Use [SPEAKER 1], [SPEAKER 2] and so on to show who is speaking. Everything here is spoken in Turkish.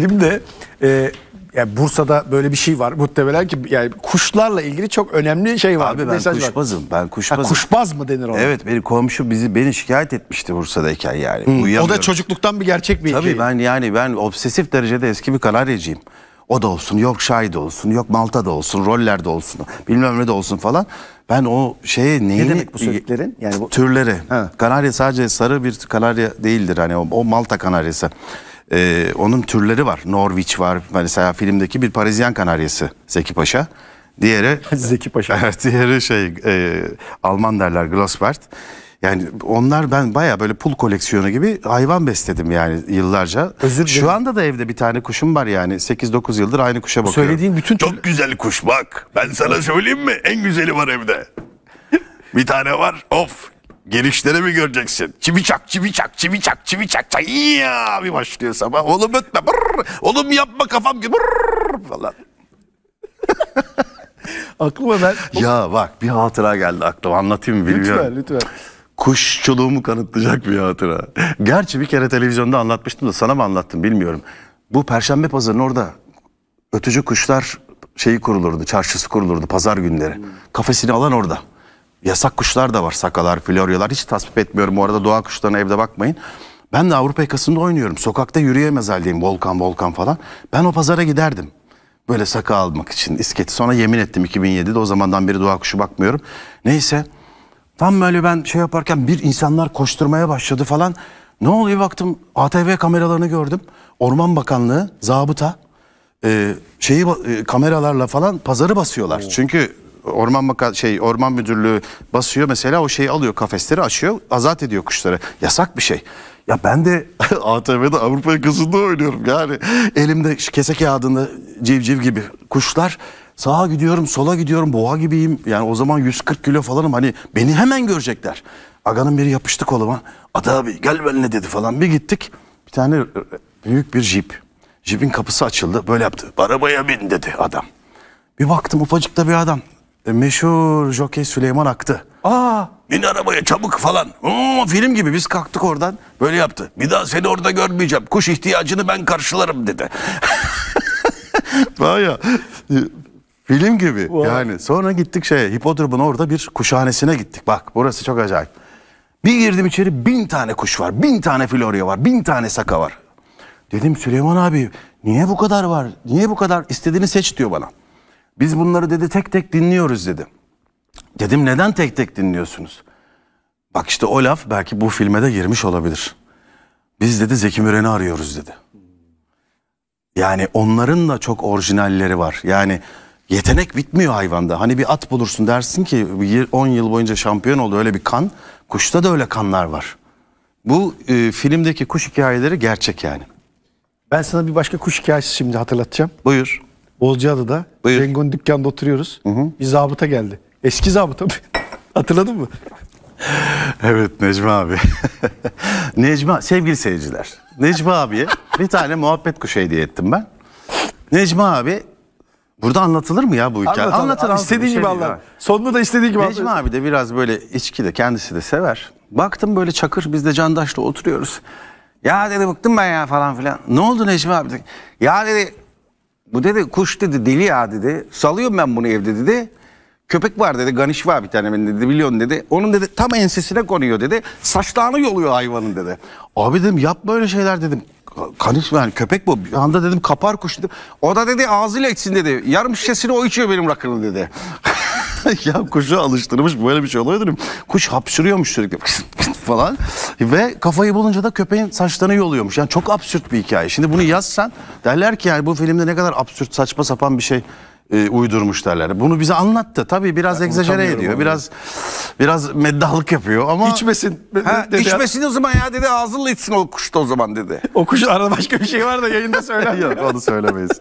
[SPEAKER 1] filmde e, yani Bursa'da böyle bir şey var. Muhtemelen ki yani kuşlarla ilgili çok önemli şey var. Abi ben Mesaj kuşbazım. Var. Ben kuşbazım. Ha, kuşbaz mı denir ona? Evet benim komşu bizi beni şikayet etmişti Bursa'dayken yani. Hmm. O da çocukluktan bir gerçek bir Tabii hikaye. Şey. ben yani ben obsesif derecede eski bir kanaryacıyım. O da olsun, yok Şahi'de olsun, yok Malta da olsun, rollerde olsun, bilmem ne de olsun falan. Ben o şeye neyini... Ne demek bu söylediklerin? Yani bu... Türleri. Ha. Kanarya sadece sarı bir kanarya değildir. Hani o, o Malta kanaryası e, onun türleri var. Norwich var mesela filmdeki bir Parisyen kanaryası Zeki Paşa. Diğeri Zeki Paşa. diğeri şey e, Alman derler Glossbert. Yani onlar ben baya böyle pul koleksiyonu gibi hayvan besledim yani yıllarca. Özür dilerim. Şu anda da evde bir tane kuşum var yani 8-9 yıldır aynı kuşa bakıyorum. Söylediğin bütün Çok güzel kuş bak. Ben sana söyleyeyim mi? En güzeli var evde. bir tane var. Of Gelişleri mi göreceksin? Çivi çak, çivi çak, çivi çak, çivi çak, Ya bir başlıyor sabah. Oğlum ötme. Brr. Oğlum yapma kafam gibi. Brr. Falan. aklıma ben... Ya bak bir hatıra geldi aklıma. Anlatayım bilmiyorum. Lütfen, lütfen. Kuşçuluğumu kanıtlayacak bir hatıra. Gerçi bir kere televizyonda anlatmıştım da sana mı anlattım bilmiyorum. Bu Perşembe pazarının orada ötücü kuşlar şeyi kurulurdu, çarşısı kurulurdu pazar günleri. Hmm. Kafesini alan orada. Yasak kuşlar da var. Sakalar, floryalar. Hiç tasvip etmiyorum. Bu arada doğa kuşlarına evde bakmayın. Ben de Avrupa yakasında oynuyorum. Sokakta yürüyemez haldeyim. Volkan volkan falan. Ben o pazara giderdim. Böyle saka almak için isketi. Sonra yemin ettim 2007'de. O zamandan beri doğa kuşu bakmıyorum. Neyse. Tam böyle ben şey yaparken bir insanlar koşturmaya başladı falan. Ne oluyor baktım ATV kameralarını gördüm. Orman Bakanlığı, zabıta e, şeyi e, kameralarla falan pazarı basıyorlar. Oo. Çünkü orman baka, şey orman müdürlüğü basıyor mesela o şeyi alıyor kafesleri açıyor azat ediyor kuşları. Yasak bir şey. Ya ben de ATV'de Avrupa yakasında oynuyorum yani elimde kese kağıdında civciv gibi kuşlar sağa gidiyorum sola gidiyorum boğa gibiyim yani o zaman 140 kilo falanım hani beni hemen görecekler. Aganın biri yapıştı koluma ada abi gel benimle dedi falan bir gittik bir tane e, büyük bir jip jipin kapısı açıldı böyle yaptı arabaya bin dedi adam. Bir baktım ufacık da bir adam. E, meşhur jockey Süleyman Aktı. Aa! Bin arabaya çabuk falan. Oo, film gibi biz kalktık oradan. Böyle yaptı. Bir daha seni orada görmeyeceğim. Kuş ihtiyacını ben karşılarım dedi. Vay ya, e, film gibi wow. yani. Sonra gittik şey hipodromun orada bir kuşhanesine gittik. Bak burası çok acayip. Bir girdim içeri bin tane kuş var. Bin tane florya var. Bin tane saka var. Dedim Süleyman abi niye bu kadar var? Niye bu kadar? İstediğini seç diyor bana. Biz bunları dedi tek tek dinliyoruz dedi. Dedim neden tek tek dinliyorsunuz? Bak işte o laf belki bu filme de girmiş olabilir. Biz dedi Zeki Müren'i arıyoruz dedi. Yani onların da çok orijinalleri var. Yani yetenek bitmiyor hayvanda. Hani bir at bulursun dersin ki 10 yıl boyunca şampiyon oldu öyle bir kan. Kuşta da öyle kanlar var. Bu e, filmdeki kuş hikayeleri gerçek yani. Ben sana bir başka kuş hikayesi şimdi hatırlatacağım. Buyur. Bozcaada'da Buyur. Cengo'nun dükkanında oturuyoruz. Hı hı. Bir zabıta geldi. Eski zabıta Hatırladın mı? evet Necmi abi. Necmi sevgili seyirciler. Necmi abiye bir tane muhabbet kuşu hediye ettim ben. Necmi abi Burada anlatılır mı ya bu hikaye? Şey anlat, anlatır, anlatır. İstediğin gibi şey anlat. Sonunda da istediğin gibi anlat. Necmi abi de biraz böyle içki de kendisi de sever. Baktım böyle Çakır biz de Candaş'la oturuyoruz. Ya dedi bıktım ben ya falan filan. Ne oldu Necmi abi? Ya dedi bu dedi kuş dedi deli ya dedi. Salıyorum ben bunu evde dedi. Köpek var dedi. Ganiş var bir tane benim dedi. Biliyorsun dedi. Onun dedi tam ensesine konuyor dedi. Saçlarını yoluyor hayvanın dedi. Abi dedim yapma öyle şeyler dedim. Kaniş yani köpek bu. Bir anda dedim kapar kuş dedim. O da dedi ağzıyla içsin dedi. Yarım şişesini o içiyor benim rakını dedi. ya kuşu alıştırmış böyle bir şey olabilir mi? Kuş hapşırıyormuş sürekli falan. Ve kafayı bulunca da köpeğin saçlarını yoluyormuş. Yani çok absürt bir hikaye. Şimdi bunu yazsan derler ki yani bu filmde ne kadar absürt saçma sapan bir şey e, uydurmuş derler. Bunu bize anlattı. Tabii biraz ben egzajere ediyor. Onu. Biraz biraz meddahlık yapıyor ama içmesin. Ha, dedi içmesin o zaman ya dedi. Ağzınla içsin o kuşta o zaman dedi. o kuş arada başka bir şey var da yayında söyle. Yok onu söylemeyiz.